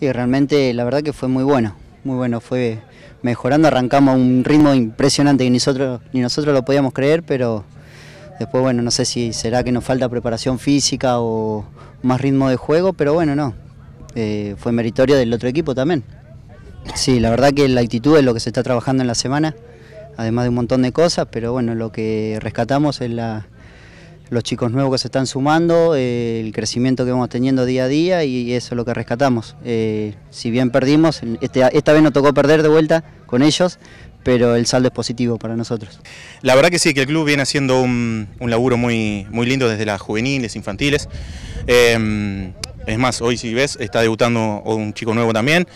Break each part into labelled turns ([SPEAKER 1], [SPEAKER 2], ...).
[SPEAKER 1] y realmente la verdad que fue muy bueno, muy bueno, fue mejorando, arrancamos a un ritmo impresionante que ni nosotros, ni nosotros lo podíamos creer, pero después bueno, no sé si será que nos falta preparación física o más ritmo de juego, pero bueno, no, eh, fue meritorio del otro equipo también. Sí, la verdad que la actitud es lo que se está trabajando en la semana, además de un montón de cosas, pero bueno, lo que rescatamos es la los chicos nuevos que se están sumando, eh, el crecimiento que vamos teniendo día a día y eso es lo que rescatamos. Eh, si bien perdimos, este esta vez nos tocó perder de vuelta con ellos, pero el saldo es positivo para nosotros.
[SPEAKER 2] La verdad que sí, que el club viene haciendo un, laburo muy, muy lindo desde las juveniles, infantiles. Em, es más, hoy si ves, está debutando un chico nuevo también.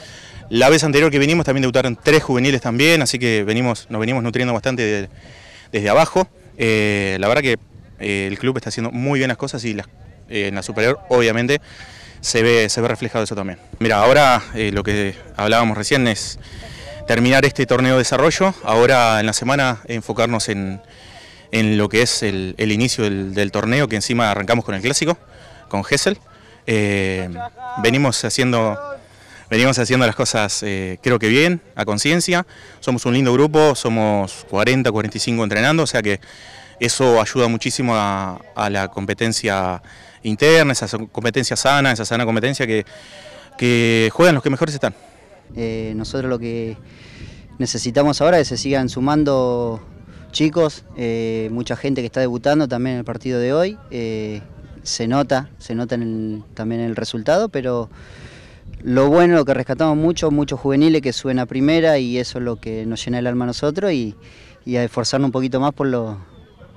[SPEAKER 2] La vez anterior que vinimos también debutaron tres juveniles también, así que venimos, nos venimos nutriendo bastante desde abajo. Eh, la verdad que eh, el club está haciendo muy bien las cosas y eh, en la superior, obviamente, se ve, se ve reflejado eso también. Mira, ahora eh, lo que hablábamos recién es terminar este torneo de desarrollo, ahora en la semana enfocarnos en, lo que es el, inicio del, torneo, que encima arrancamos con el clásico, con Gessel. venimos haciendo venimos haciendo las cosas creo que bien, a conciencia. Somos un lindo grupo, somos 40, 45 entrenando, o sea que eso ayuda muchísimo a, la competencia interna, esa competencia sana, esa sana competencia que, juegan los que mejores están.
[SPEAKER 1] Eh, nosotros lo que necesitamos ahora es que se sigan sumando chicos, eh, mucha gente que está debutando también en el partido de hoy. Eh, se nota, se nota también el resultado, pero lo bueno, lo que rescatamos mucho, muchos juveniles que suben a primera y eso es lo que nos llena el alma a nosotros y, a esforzarnos un poquito más por lo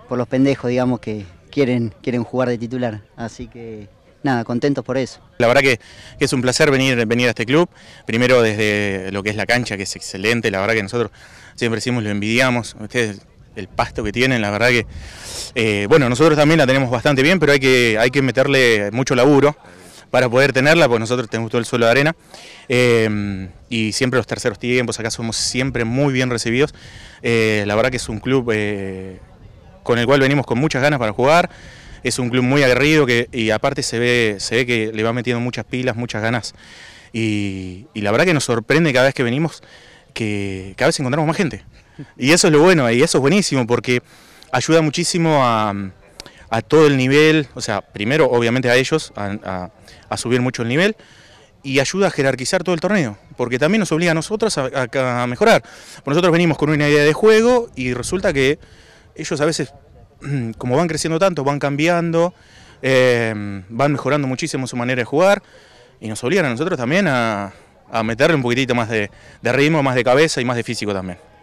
[SPEAKER 1] por los pendejos, digamos, que quieren, quieren jugar de titular. Así que nada, contentos por eso.
[SPEAKER 2] La verdad que, es un placer venir, venir a este club, primero desde lo que es la cancha, que es excelente, la verdad que nosotros siempre decimos, lo envidiamos, ustedes el pasto que tienen, la verdad que, eh, bueno, nosotros también la tenemos bastante bien, pero hay que, hay que meterle mucho laburo para poder tenerla, porque nosotros tenemos todo el suelo de arena. Eh, y siempre los terceros tiempos, acá somos siempre muy bien recibidos. Eh, la verdad que es un club con el cual venimos con muchas ganas para jugar. Es un club muy aguerrido que, y aparte se ve, se que le va metiendo muchas pilas, muchas ganas. Y, la verdad que nos sorprende cada vez que venimos que cada vez encontramos más gente. Y eso es lo bueno, y eso es buenísimo porque ayuda muchísimo a, todo el nivel, o sea, primero obviamente a ellos, a, subir mucho el nivel, y ayuda a jerarquizar todo el torneo, porque también nos obliga a nosotros a, a mejorar. Nosotros venimos con una idea de juego y resulta que ellos a veces, como van creciendo tanto, van cambiando, em, van mejorando muchísimo su manera de jugar y nos obligan a nosotros también a, meterle un poquitito más de ritmo, más de cabeza y más de físico también.